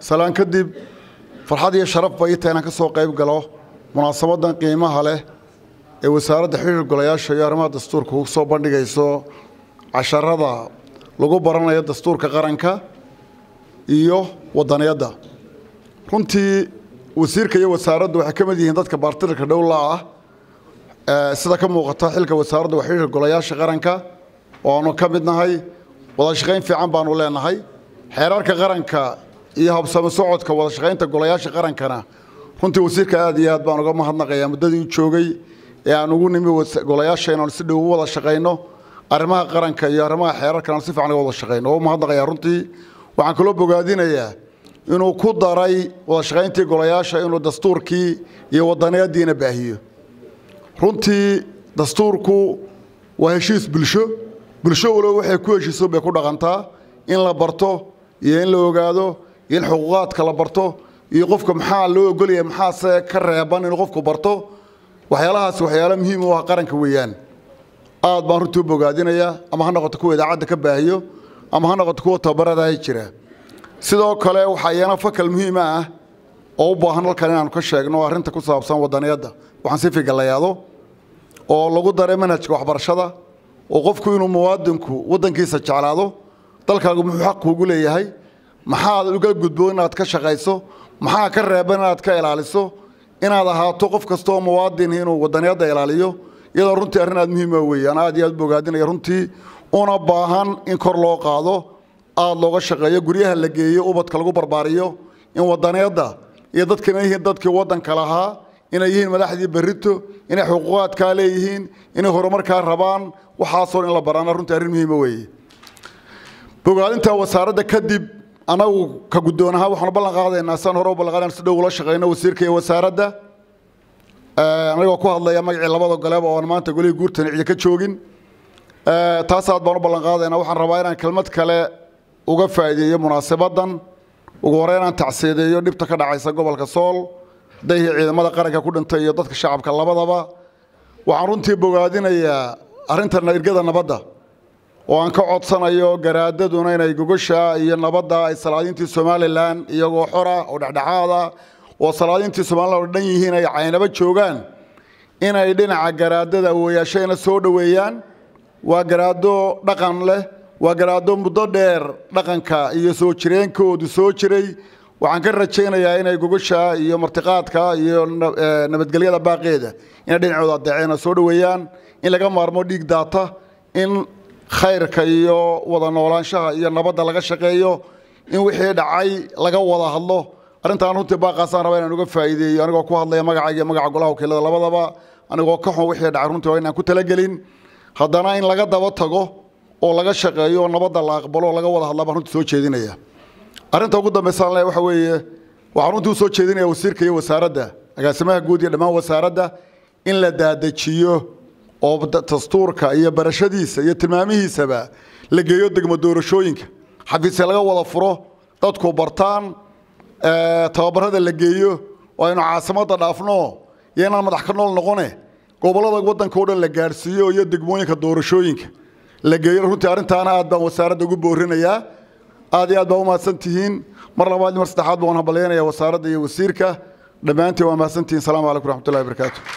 salaan kadib farxad iyo sharaf ba iitaha inaan ka soo qayb galo munaasabadan qiimaha leh ee wasaaradda xiriir golayaasha iyo arrimaha dastuurka u soo bandhigayso casharada lagu baranayo dastuurka qaranka iyo wadaniyadda runtii wasiirka iyo wasaaraddu waxay ka mid yihiin dadka baartirka dhowlaa ah sida ka muuqata xilka wasaaradda waxxiriir golayaasha qaranka oo aanu ka midnahay wada shaqayn fiican baanu leenahay xeeraarka qaranka iyo habsami socodka wada golayaasha qarankana runtii wasiirka aad iyo aad baan uga mahadnaqayaa muddadii joogay ee aan ugu nimi golayaasheena si dhow u wada shaqayno arrimaha qaranka iyo arrimaha xeerarkana si fiican uga wada shaqayno oo mahadnaqayaa runtii waxaan kaloo bogaadinayaa inuu ku daray wada shaqayntii golayaasha inuu dastuurkii iyo wadaneediina baahiyo runtii dastuurku waa heshiis bulsho bulsho waloba waxay ku heshiiso bay ku dhaqantaa in la barto iyo in la ogaado in xuquuqaadka la barto iyo qofka maxaa loo ogolaya maxaase ka reeban inuu qofku barto waxyaalahaas waxyaalo muhiim u ah qaranka weeyaan aad baan runtii u bogaadinayaa ama ha noqoto kuwa idaacadda ka baahiyo ama ha noqoto kuwa tababaradaha jira sidoo kale waxaa iyana fakal muhiima ah oo u baahan halkan inaanu ka sheegno arrinta ku saabsan wadaniyadda waxaan si figallayaado oo lagu daray manhajka waxbarashada oo qofku inuu muwaadinku waddankiisa jeclaado dalkaagu muxuu xaq kuugu leeyahay maxaad uga gudbo inaad ka shaqayso maxaa ka reeban inaad ka ilaaliso inaad ahaato qof kastaoo muwaadin inuu wadaneedda ilaaliyo iyadoo runtii arrin aad muhiima weeyaan aad iyo aad bogaadinaya runtii una baahan in kor loo qaado aada looga shaqeeyo guryaha la geeyo ubadka lagu barbaariyo in wadaneedda iyo dadkana yihiin dadkii waddanka lahaa inay yihiin madaxdii berrito inay xuquuqaadkaa leeyihiin inay horumarkaa rabaan waxaasoo in la baraana runtii arrin muhiima weeye bogaadinta wasaaradda kadib anagu ka guddoon ahaan waxaanu ballan qaadaynaa san hore u ballanqaadayna si ula shaqeyno wasiirka iyo wasaaradda anigoo ku hadlaya magacii labada goleba oon maanta golihii guurtan cidi ka joogin taas aad baan u ballan waxaan rabaa inaan kelmad kale uga faa'iideeyo munaasabaddan ugu horreyn aan tacsiideeyo dhibta ka dhacaysa gobolka sool dayhii ciidamada qaranka ku dhintay iyo dadka shacabka labadaba waxaan runtii bogaadinayaa arrinta irgada nabadda oo aan ka codsanayo garaadaduna inay gogosha iyo nabadda ay salaadiintii somalilan iyagoo xora oo dhexdhexaada oo salaadiintii somalilan oo dhan yihiin ay caynaba joogaan inay dhinaca garaadada awoyaashayna soo dhoweeyaan waa garaado dhaqan leh waa garaado muddo dheer dhaqanka iyo soo jireenkoodu soo jiray waxaan ka rajaynayaa inay gogosha iyo martiqaadka iyo eh, nabadgelyada baaqeeda inay dhinacooda adeeceena soo dhoweeyaan in laga maarmo dhiig daata in khayrka iyo wada noolaanshaha iyo nabadda laga shaqeeyo in wixii dhacay laga wada hadlo arrintaan runtii baaqaasaan raba inaan uga faa'iideeyo anigoo ku hadlaya magacayga magaca golaha wakiilada labadaba anigoo ka xun wixii dhacay runtii waa inaan ku talagelin haddana in laga daba tago oo laga shaqeeyo nabadda la aqbalo oo laga wada hadlaa baan runtii soo jeedinaya arrinta ugu dambaysaan le waxa weeye waxaan runtii u jeedinaya wasiirka iyo wasaaradda agaasimaha guud iyo dhammaan wasaaradda in la daadajiyo oo dastuurka iyo barashadiisa iyo tilmaamihiisaba la geeyo degmo doorashooyinka xafiisya laga wada furo dadku bartaan tababarada la geeyo oo aynu caasimadda dhaafno iyo inaan madax ka nool noqone gobollada waddanka o dhan la gaadhsiiyo iyo degmooyinka doorashooyinka la geeyo runtii arrintaana aad baan wasaaradda ugu boorinayaa aad iyo aad baa u mahadsan tihiin mar labaad mar saddexaad baan habalyanayaa wasaaradda iyo wasiirka dhammaantiin waa mahadsantihiin salamu calaykum raxmatullahi barakaatu